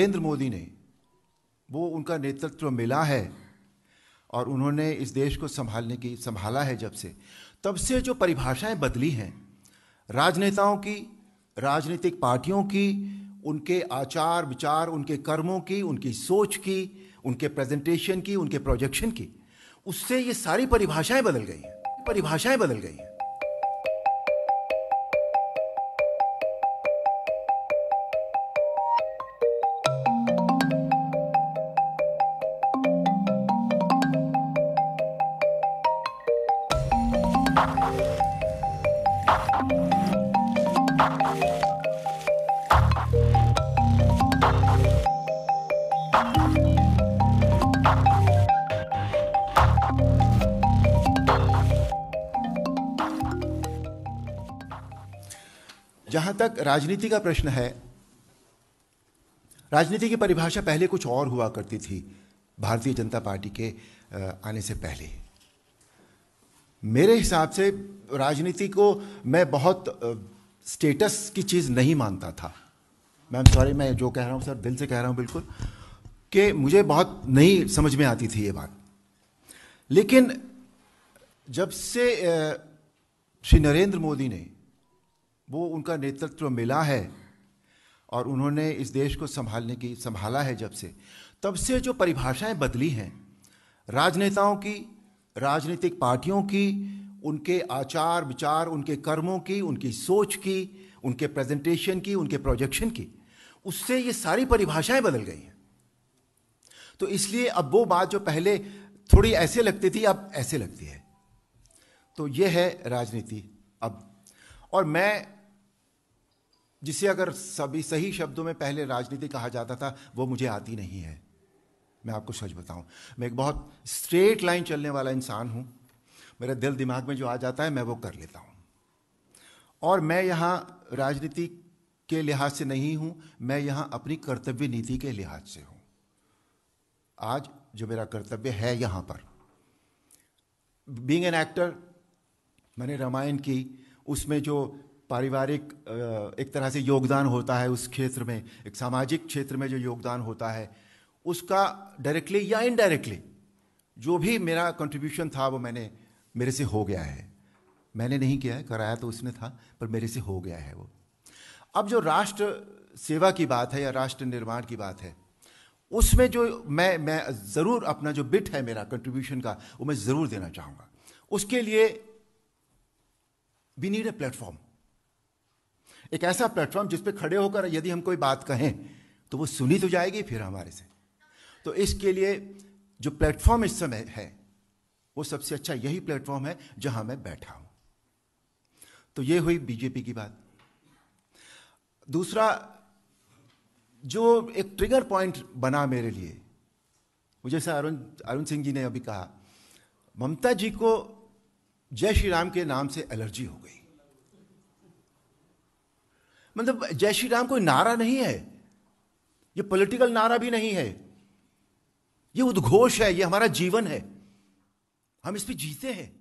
नरेंद्र मोदी ने वो उनका नेतृत्व मिला है और उन्होंने इस देश को संभालने की संभाला है जब से तब से जो परिभाषाएं बदली हैं राजनेताओं की राजनीतिक पार्टियों की उनके आचार विचार उनके कर्मों की उनकी सोच की उनके प्रेजेंटेशन की उनके प्रोजेक्शन की उससे ये सारी परिभाषाएं बदल गई हैं परिभाषाएं बदल गई हैं जहां तक राजनीति का प्रश्न है राजनीति की परिभाषा पहले कुछ और हुआ करती थी भारतीय जनता पार्टी के आने से पहले मेरे हिसाब से राजनीति को मैं बहुत स्टेटस की चीज़ नहीं मानता था मैम सॉरी मैं जो कह रहा हूँ सर दिल से कह रहा हूँ बिल्कुल कि मुझे बहुत नहीं समझ में आती थी ये बात लेकिन जब से श्री नरेंद्र मोदी ने वो उनका नेतृत्व मिला है और उन्होंने इस देश को संभालने की संभाला है जब से तब से जो परिभाषाएं बदली हैं राजनेताओं की राजनीतिक पार्टियों की उनके आचार विचार उनके कर्मों की उनकी सोच की उनके प्रेजेंटेशन की उनके प्रोजेक्शन की उससे ये सारी परिभाषाएं बदल गई हैं तो इसलिए अब वो बात जो पहले थोड़ी ऐसे लगती थी अब ऐसे लगती है तो ये है राजनीति अब और मैं जिसे अगर सभी सही शब्दों में पहले राजनीति कहा जाता था वो मुझे आती नहीं है मैं आपको सच बताऊं मैं एक बहुत स्ट्रेट लाइन चलने वाला इंसान हूं मेरे दिल दिमाग में जो आ जाता है मैं वो कर लेता हूं और मैं यहां राजनीति के लिहाज से नहीं हूं मैं यहां अपनी कर्तव्य नीति के लिहाज से हूं आज जो मेरा कर्तव्य है यहां पर बींग एन एक्टर मैंने रामायण की उसमें जो पारिवारिक एक तरह से योगदान होता है उस क्षेत्र में एक सामाजिक क्षेत्र में जो योगदान होता है उसका डायरेक्टली या इनडायरेक्टली जो भी मेरा कंट्रीब्यूशन था वो मैंने मेरे से हो गया है मैंने नहीं किया है कराया तो उसने था पर मेरे से हो गया है वो अब जो राष्ट्र सेवा की बात है या राष्ट्र निर्माण की बात है उसमें जो मैं मैं ज़रूर अपना जो बिट है मेरा कंट्रीब्यूशन का वो मैं ज़रूर देना चाहूँगा उसके लिए वी नीड ए प्लेटफॉर्म एक ऐसा प्लेटफॉर्म जिस पे खड़े होकर यदि हम कोई बात कहें तो वो सुनी तो जाएगी फिर हमारे से तो इसके लिए जो प्लेटफॉर्म इस समय है वो सबसे अच्छा यही प्लेटफॉर्म है जहां मैं बैठा हूं तो ये हुई बीजेपी की बात दूसरा जो एक ट्रिगर पॉइंट बना मेरे लिए वो जैसा अरुण अरुण सिंह जी ने अभी कहा ममता जी को जय श्री राम के नाम से एलर्जी हो गई मतलब जय श्री राम कोई नारा नहीं है ये पॉलिटिकल नारा भी नहीं है ये उद्घोष है ये हमारा जीवन है हम इस पर जीते हैं